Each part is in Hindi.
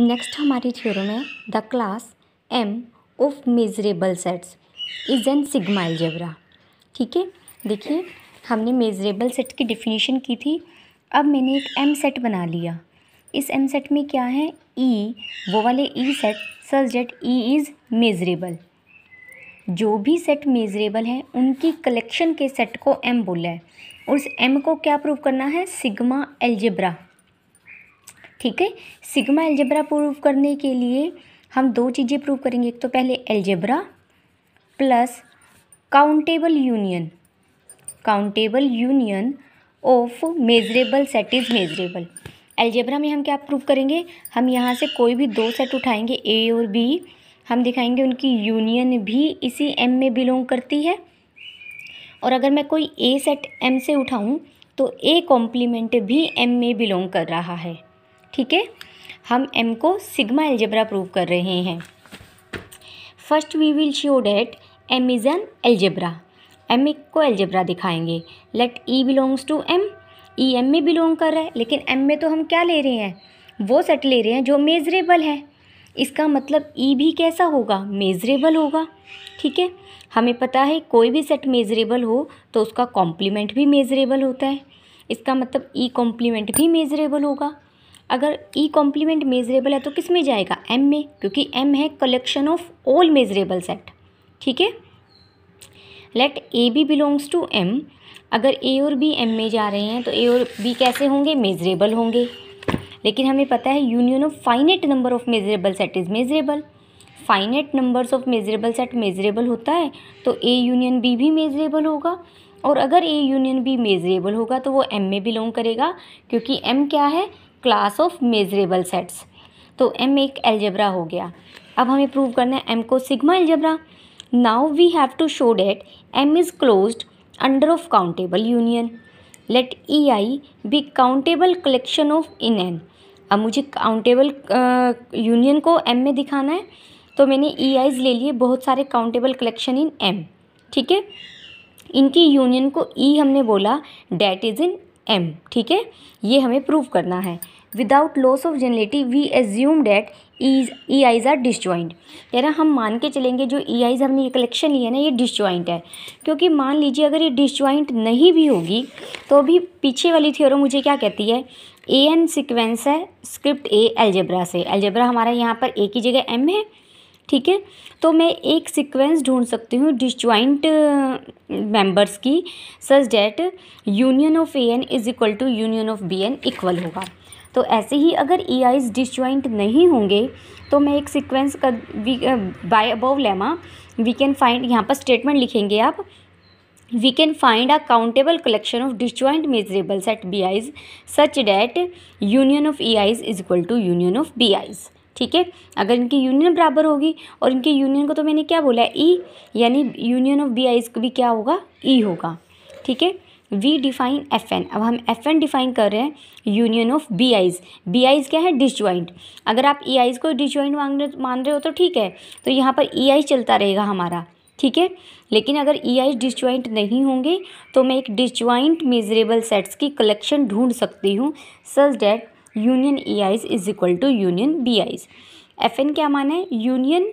नेक्स्ट हमारी थ्योरम है the class M of measurable sets is an sigma algebra ठीक है देखिए हमने मेजरेबल सेट की डिफिनीशन की थी अब मैंने एक एम सेट बना लिया इस एम सेट में क्या है ई e, वो वाले ई सेट सल डेट ई इज़ मेजरेबल जो भी सेट मेजरेबल हैं उनकी कलेक्शन के सेट को एम बोला है उस एम को क्या प्रूव करना है सिग्मा एल्जेब्रा ठीक है सिग्मा एल्जेब्रा प्रूव करने के लिए हम दो चीज़ें प्रूव करेंगे एक तो पहले algebra plus countable union countable union of measurable set is measurable algebra में हम क्या प्रूव करेंगे हम यहाँ से कोई भी दो सेट उठाएंगे ए और बी हम दिखाएंगे उनकी यूनियन भी इसी एम में बिलोंग करती है और अगर मैं कोई ए सेट एम से उठाऊँ तो ए कॉम्प्लीमेंट भी एम में बिलोंग कर रहा है ठीक है हम एम को सिग्मा एल्जेब्रा प्रूव कर रहे हैं first we will show that M is an algebra M को एल्जेब्रा दिखाएंगे let E belongs to M E M में बिलोंग कर रहा है लेकिन एम में तो हम क्या ले रहे हैं वो सेट ले रहे हैं जो मेजरेबल है इसका मतलब ई e भी कैसा होगा मेजरेबल होगा ठीक है हमें पता है कोई भी सेट मेजरेबल हो तो उसका कॉम्प्लीमेंट भी मेजरेबल होता है इसका मतलब ई e कॉम्प्लीमेंट भी मेजरेबल होगा अगर ई कॉम्प्लीमेंट मेजरेबल है तो किस में जाएगा एम में क्योंकि एम है collection of all measurable set ठीक है let A B belongs to M अगर ए और बी एम में जा रहे हैं तो ए और बी कैसे होंगे मेजरेबल होंगे लेकिन हमें पता है union of finite number of measurable set is measurable finite numbers of measurable set measurable होता है तो ए यूनियन बी भी मेजरेबल होगा और अगर ए यूनियन बी मेजरेबल होगा तो वो एम में बिलोंग करेगा क्योंकि एम क्या है क्लास ऑफ मेजरेबल सेट्स तो एम एक एल्जेब्रा हो गया अब हमें प्रूव करना है एम को sigma algebra now we have to show that M is closed under of countable union let E i be countable collection of in n अब मुझे काउंटेबल यूनियन को एम में दिखाना है तो मैंने ई e आईज ले लिए बहुत सारे काउंटेबल कलेक्शन इन एम ठीक है इनकी यूनियन को ई e हमने बोला डैट इज़ इन एम ठीक है ये हमें प्रूव करना है without loss of generality we assume that is E i's are disjoint यानी हम मान के चलेंगे जो ई आईज हमने ये कलेक्शन लिया ना ये डिसजॉइंट है क्योंकि मान लीजिए अगर ये डिसजॉइंट नहीं भी होगी तो अभी पीछे वाली थ्योरम मुझे क्या कहती है ए एन सिक्वेंस है स्क्रिप्ट ए एल्जेब्रा से एल्जेब्रा हमारा यहाँ पर ए की जगह एम है ठीक है तो मैं एक सीक्वेंस ढूंढ सकती हूँ डिस्ज्वाइंट मेंबर्स की such that union of A n is equal to union of B n equal होगा तो ऐसे ही अगर ई आईज डिस्ज्वाइंट नहीं होंगे तो मैं एक सीक्वेंस का by above lemma we can find यहाँ पर स्टेटमेंट लिखेंगे आप we a countable collection of countable measurables at B i's such that union of E i's is equal to union of B i's ठीक है अगर इनकी यूनियन बराबर होगी और इनके यूनियन को तो मैंने क्या बोला ई e, यानी यूनियन ऑफ बी आई इसको भी क्या होगा ई e होगा ठीक है वी डिफाइन एफ एन अब हम एफ एन डिफाइन कर रहे हैं union of B i's B i's क्या है डिसज्वाइंट अगर आप ई आईज को डिसज्वाइंट मान रहे मान रहे हो तो ठीक है तो यहाँ पर ई आई चलता रहेगा हमारा ठीक है लेकिन अगर ई आई डिसज्वाइंट नहीं होंगे तो मैं एक डिसज्वाइंट मेजरेबल सेट्स की कलेक्शन ढूंढ सकती हूँ such that union A i's is equal to union B i's F n क्या माना है union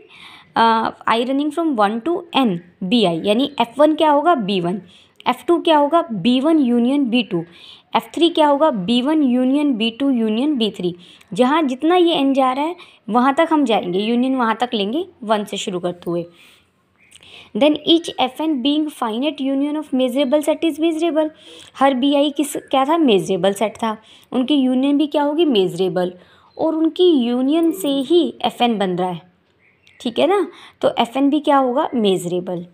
i running from one to n B i यानी एफ वन क्या होगा बी वन एफ टू क्या होगा B one union B two F three क्या होगा B one union B two union B three जहाँ जितना ये एन जा रहा है वहाँ तक हम जाएंगे यूनियन वहाँ तक लेंगे वन से शुरू करते हुए then each F n being finite union of measurable set is measurable हर बी आई किस क्या था मेजरेबल सेट था उनकी यूनियन भी क्या होगी मेजरेबल और उनकी यूनियन से ही एफ एन बन रहा है ठीक है ना तो एफ एन भी क्या होगा measurable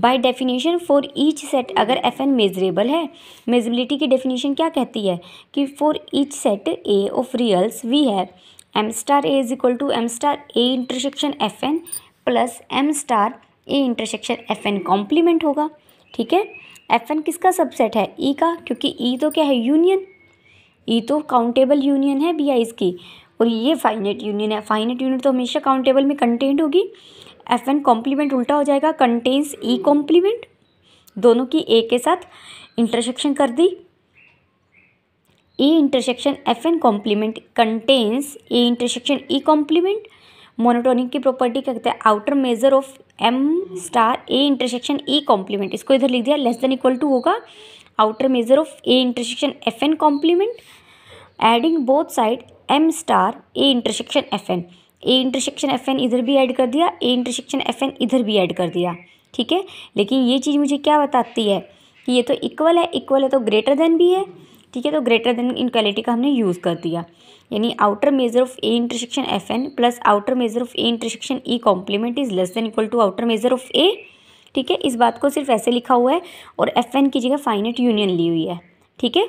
by definition for each set अगर एफ एन मेजरेबल है मेजबिलिटी की डेफिनेशन क्या कहती है कि for each set A of reals we have M star A is equal to M star A intersection F n plus M star A intersection F n complement होगा ठीक है एफ एन किसका सबसेट है ई e का क्योंकि ई e तो क्या है यूनियन ई e तो काउंटेबल यूनियन है बी आईज की और ये फाइनेट यूनियन है फाइनेट यूनियन तो हमेशा काउंटेबल में कंटेंट होगी एफ एन कॉम्प्लीमेंट उल्टा हो जाएगा कंटेंस ई कॉम्प्लीमेंट दोनों की ए के साथ इंटरसेक्शन कर दी A intersection F n complement contains A intersection E complement monotonic की प्रॉपर्टी क्या कहते हैं outer measure of M star A intersection A complement इसको इधर लिख दिया लेस देन इक्वल टू होगा outer measure of A intersection F n complement adding both side M star A intersection F n A intersection F n इधर भी ऐड कर दिया ए इंटरसेक्शन एफ एन इधर भी ऐड कर दिया ठीक है लेकिन ये चीज़ मुझे क्या बताती है कि ये तो इक्वल है इक्वल है तो ग्रेटर देन भी है ठीक है तो ग्रेटर देन क्वालिटी का हमने यूज़ कर दिया यानी outer measure of A intersection F n plus outer measure of A intersection E complement is less than equal to outer measure of A ठीक है इस बात को सिर्फ ऐसे लिखा हुआ है और एफ एन की जगह फाइनेट यूनियन ली हुई है ठीक है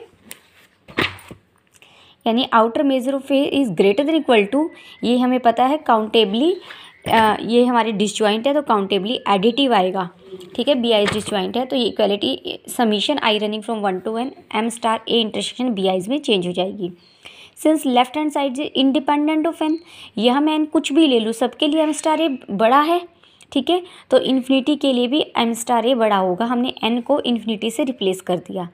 यानी outer measure of A is greater than equal to ये हमें पता है काउंटेबली ये हमारी डिसज्वाइंट है तो काउंटेबली एडिटिव आएगा ठीक है बी आइज डिसज्वाइंट है तो ये quality summation i running from one to n M star A intersection B i's में चेंज हो जाएगी since left hand side independent of n यह मैं एन कुछ भी ले लूँ सबके लिए एम स्टार ए बड़ा है ठीक है तो इन्फिनिटी के लिए भी एम स्टार ए बड़ा होगा हमने एन को इन्फिनिटी से रिप्लेस कर दिया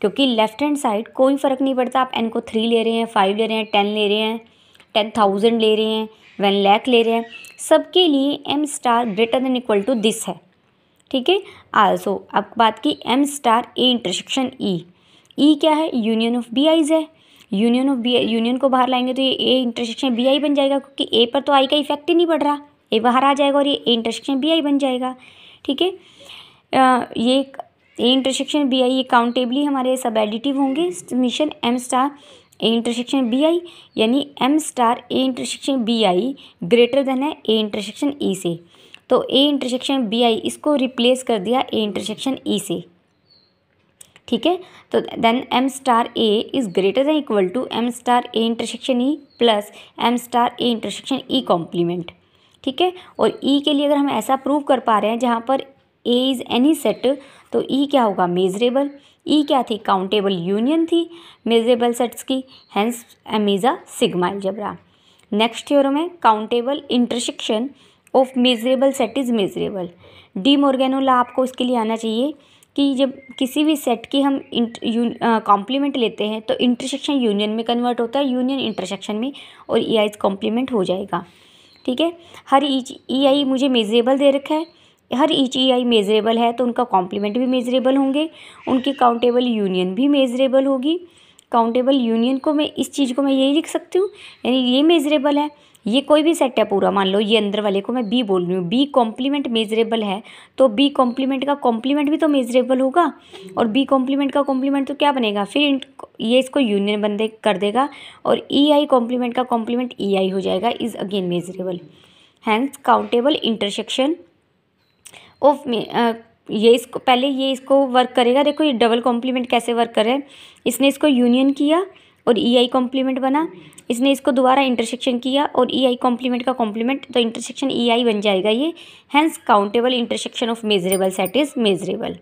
क्योंकि लेफ्ट हैंड साइड कोई फ़र्क नहीं पड़ता आप एन को थ्री ले रहे हैं फाइव ले रहे हैं टेन ले रहे हैं टेन थाउजेंड ले रहे हैं वन लैख ले रहे हैं सबके लिए M star greater than equal to this है ठीक है आल्सो अब बात की M star A intersection E E क्या है यूनियन ऑफ बी आईज है यूनियन ऑफ बी यूनियन को बाहर लाएंगे तो ये ए इंटरसेक्शन बी आई बन जाएगा क्योंकि ए पर तो आई का इफेक्ट ही नहीं पड़ रहा ए बाहर आ जाएगा और ये ए इंटरसेक्शन बी आई बन जाएगा ठीक है ये ए इंटरसेक्शन बी आई ये काउंटेबली हमारे सब एडिटिव होंगे mission M star A intersection B i यानी M star A intersection B i greater than है ए इंटरसेक्शन ई से तो ए इंटरसेक्शन बी आई इसको रिप्लेस कर दिया ए इंटरसेक्शन ई से ठीक है तो then M star A is greater than equal to M star A intersection E plus M star A intersection E complement ठीक है और ई e के लिए अगर हम ऐसा प्रूव कर पा रहे हैं जहाँ पर ए इज़ एनी सेट तो ई e क्या होगा मेजरेबल ई क्या थी काउंटेबल यूनियन थी मेजरेबल सेट्स की hence M is a sigma algebra next theorem है countable intersection of measurable set is measurable De Morgan's law आपको इसके लिए आना चाहिए कि जब किसी भी सेट की हम कॉम्प्लीमेंट लेते हैं तो इंटरसेक्शन यूनियन में कन्वर्ट होता है यूनियन इंटरसेक्शन में और ई आईज कॉम्प्लीमेंट हो जाएगा ठीक है हर ई e आई e मुझे मेजरेबल दे रखा है हर ई ई आई मेज़रेबल है तो उनका कॉम्प्लीमेंट भी मेज़रेबल होंगे उनकी काउंटेबल यूनियन भी मेज़रेबल होगी काउंटेबल यूनियन को मैं इस चीज़ को मैं यही लिख सकती हूँ यानी ये मेज़रेबल है ये कोई भी सेट है पूरा मान लो ये अंदर वाले को मैं बी बोल रही हूँ बी कॉम्प्लीमेंट मेजरेबल है तो बी कॉम्प्लीमेंट का कॉम्प्लीमेंट भी तो मेजरेबल होगा और बी कॉम्प्लीमेंट का कॉम्प्लीमेंट तो क्या बनेगा फिर ये इसको यूनियन बंदे कर देगा और ई आई कॉम्प्लीमेंट का कॉम्प्लीमेंट ई आई हो जाएगा is again measurable hence countable intersection of uh, ये इसको पहले ये इसको वर्क करेगा देखो ये डबल कॉम्प्लीमेंट कैसे वर्क कर रहे हैं इसने इसको यूनियन किया और ई आई कॉम्प्लीमेंट बना इसने इसको दोबारा इंटरसेक्शन किया और ई आई कॉम्प्लीमेंट का कॉम्प्लीमेंट तो इंटरसेक्शन ई आई बन जाएगा ये hence countable intersection of measurable set is measurable